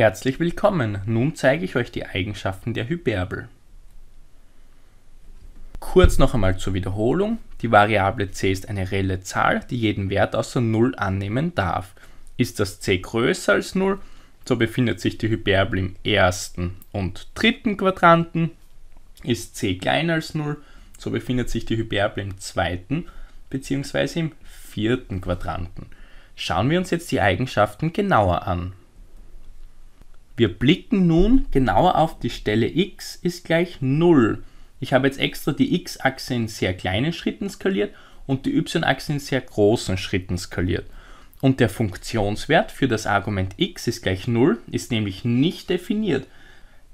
Herzlich willkommen. Nun zeige ich euch die Eigenschaften der Hyperbel. Kurz noch einmal zur Wiederholung. Die Variable c ist eine reelle Zahl, die jeden Wert außer 0 annehmen darf. Ist das c größer als 0, so befindet sich die Hyperbel im ersten und dritten Quadranten. Ist c kleiner als 0, so befindet sich die Hyperbel im zweiten bzw. im vierten Quadranten. Schauen wir uns jetzt die Eigenschaften genauer an. Wir blicken nun genauer auf die Stelle x ist gleich 0. Ich habe jetzt extra die x-Achse in sehr kleinen Schritten skaliert und die y-Achse in sehr großen Schritten skaliert. Und der Funktionswert für das Argument x ist gleich 0 ist nämlich nicht definiert.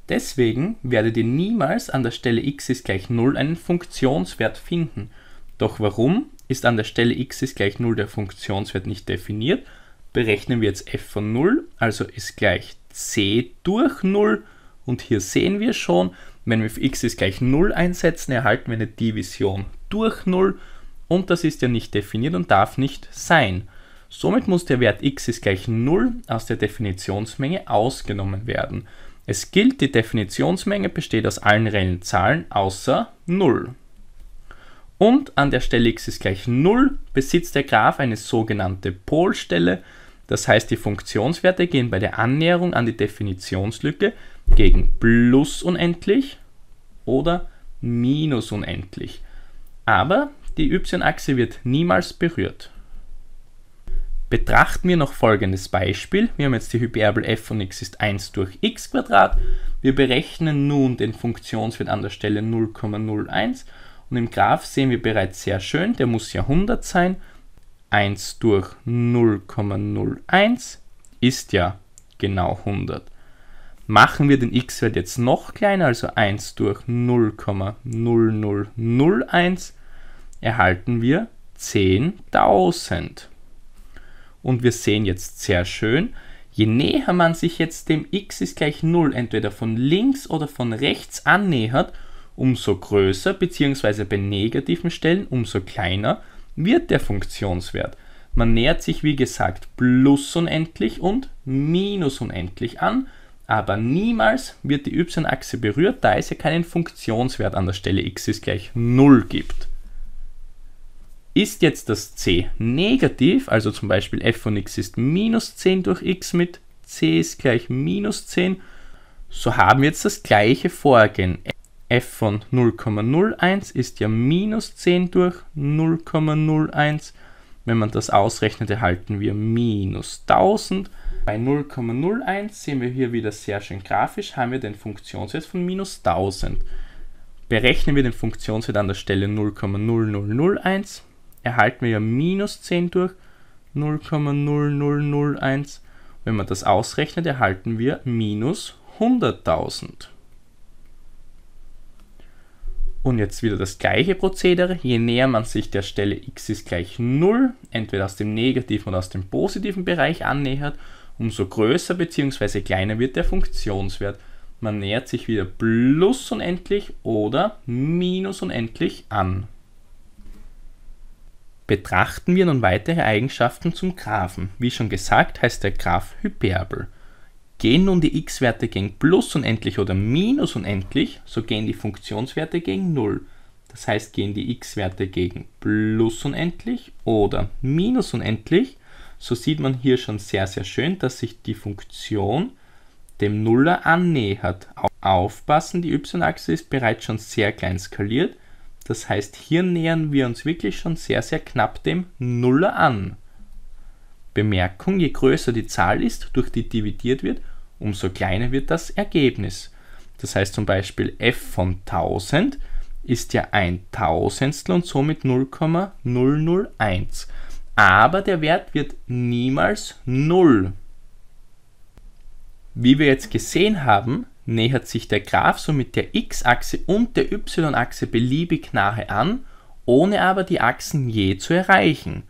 Deswegen werdet ihr niemals an der Stelle x ist gleich 0 einen Funktionswert finden. Doch warum ist an der Stelle x ist gleich 0 der Funktionswert nicht definiert? Berechnen wir jetzt f von 0, also ist gleich c durch 0 und hier sehen wir schon, wenn wir x ist gleich 0 einsetzen, erhalten wir eine Division durch 0 und das ist ja nicht definiert und darf nicht sein. Somit muss der Wert x ist gleich 0 aus der Definitionsmenge ausgenommen werden. Es gilt, die Definitionsmenge besteht aus allen reellen Zahlen außer 0. Und an der Stelle x ist gleich 0 besitzt der Graph eine sogenannte Polstelle, das heißt, die Funktionswerte gehen bei der Annäherung an die Definitionslücke gegen plus unendlich oder minus unendlich. Aber die y-Achse wird niemals berührt. Betrachten wir noch folgendes Beispiel. Wir haben jetzt die Hyperbel f von x ist 1 durch x. Wir berechnen nun den Funktionswert an der Stelle 0,01 und im Graph sehen wir bereits sehr schön, der muss ja 100 sein 1 durch 0,01 ist ja genau 100. Machen wir den x-Wert jetzt noch kleiner, also 1 durch 0,0001, erhalten wir 10.000. Und wir sehen jetzt sehr schön, je näher man sich jetzt dem x ist gleich 0 entweder von links oder von rechts annähert, umso größer, beziehungsweise bei negativen Stellen umso kleiner wird der Funktionswert. Man nähert sich, wie gesagt, plus unendlich und minus unendlich an, aber niemals wird die y-Achse berührt, da es ja keinen Funktionswert an der Stelle x ist gleich 0 gibt. Ist jetzt das c negativ, also zum Beispiel f von x ist minus 10 durch x mit c ist gleich minus 10, so haben wir jetzt das gleiche Vorgehen f von 0,01 ist ja minus 10 durch 0,01. Wenn man das ausrechnet, erhalten wir minus 1000. Bei 0,01 sehen wir hier wieder sehr schön grafisch, haben wir den Funktionswert von minus 1000. Berechnen wir den Funktionswert an der Stelle 0,0001, erhalten wir ja minus 10 durch 0,0001. Wenn man das ausrechnet, erhalten wir minus 100.000. Und jetzt wieder das gleiche Prozedere. Je näher man sich der Stelle x ist gleich 0, entweder aus dem negativen oder aus dem positiven Bereich annähert, umso größer bzw. kleiner wird der Funktionswert. Man nähert sich wieder plus unendlich oder minus unendlich an. Betrachten wir nun weitere Eigenschaften zum Graphen. Wie schon gesagt, heißt der Graph Hyperbel. Gehen nun die x-Werte gegen plus unendlich oder minus unendlich, so gehen die Funktionswerte gegen 0. Das heißt, gehen die x-Werte gegen plus unendlich oder minus unendlich, so sieht man hier schon sehr, sehr schön, dass sich die Funktion dem Nuller annähert. Aufpassen, die y-Achse ist bereits schon sehr klein skaliert. Das heißt, hier nähern wir uns wirklich schon sehr, sehr knapp dem Nuller an. Bemerkung, je größer die Zahl ist, durch die dividiert wird, umso kleiner wird das Ergebnis. Das heißt zum Beispiel f von 1000 ist ja ein Tausendstel und somit 0,001. Aber der Wert wird niemals 0. Wie wir jetzt gesehen haben, nähert sich der Graph somit der x-Achse und der y-Achse beliebig nahe an, ohne aber die Achsen je zu erreichen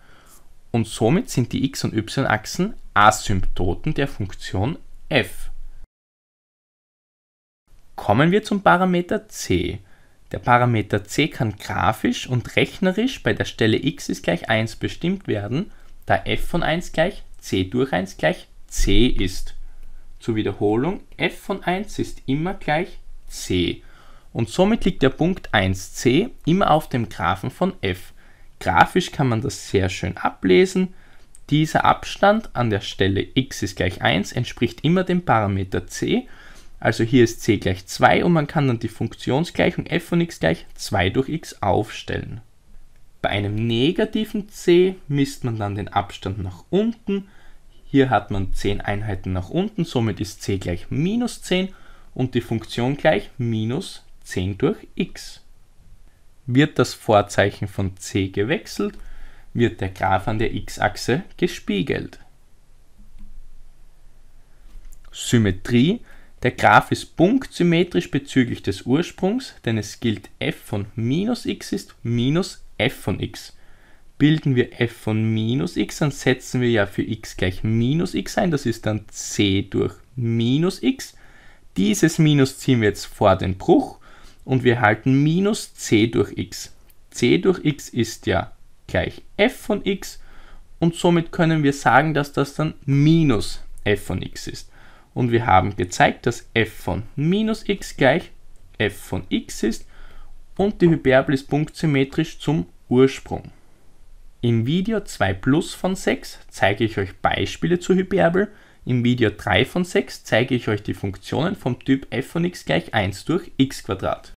und somit sind die x- und y-Achsen Asymptoten der Funktion f. Kommen wir zum Parameter c. Der Parameter c kann grafisch und rechnerisch bei der Stelle x ist gleich 1 bestimmt werden, da f von 1 gleich c durch 1 gleich c ist. Zur Wiederholung, f von 1 ist immer gleich c und somit liegt der Punkt 1c immer auf dem Graphen von f. Grafisch kann man das sehr schön ablesen. Dieser Abstand an der Stelle x ist gleich 1 entspricht immer dem Parameter c. Also hier ist c gleich 2 und man kann dann die Funktionsgleichung f von x gleich 2 durch x aufstellen. Bei einem negativen c misst man dann den Abstand nach unten. Hier hat man 10 Einheiten nach unten, somit ist c gleich minus 10 und die Funktion gleich minus 10 durch x. Wird das Vorzeichen von c gewechselt, wird der Graph an der x-Achse gespiegelt. Symmetrie. Der Graph ist punktsymmetrisch bezüglich des Ursprungs, denn es gilt f von minus x ist minus f von x. Bilden wir f von minus x, dann setzen wir ja für x gleich minus x ein, das ist dann c durch minus x. Dieses Minus ziehen wir jetzt vor den Bruch und wir erhalten minus c durch x. c durch x ist ja gleich f von x und somit können wir sagen, dass das dann minus f von x ist. Und wir haben gezeigt, dass f von minus x gleich f von x ist und die Hyperbel ist punktsymmetrisch zum Ursprung. Im Video 2 plus von 6 zeige ich euch Beispiele zur Hyperbel, im Video 3 von 6 zeige ich euch die Funktionen vom Typ f von x gleich 1 durch x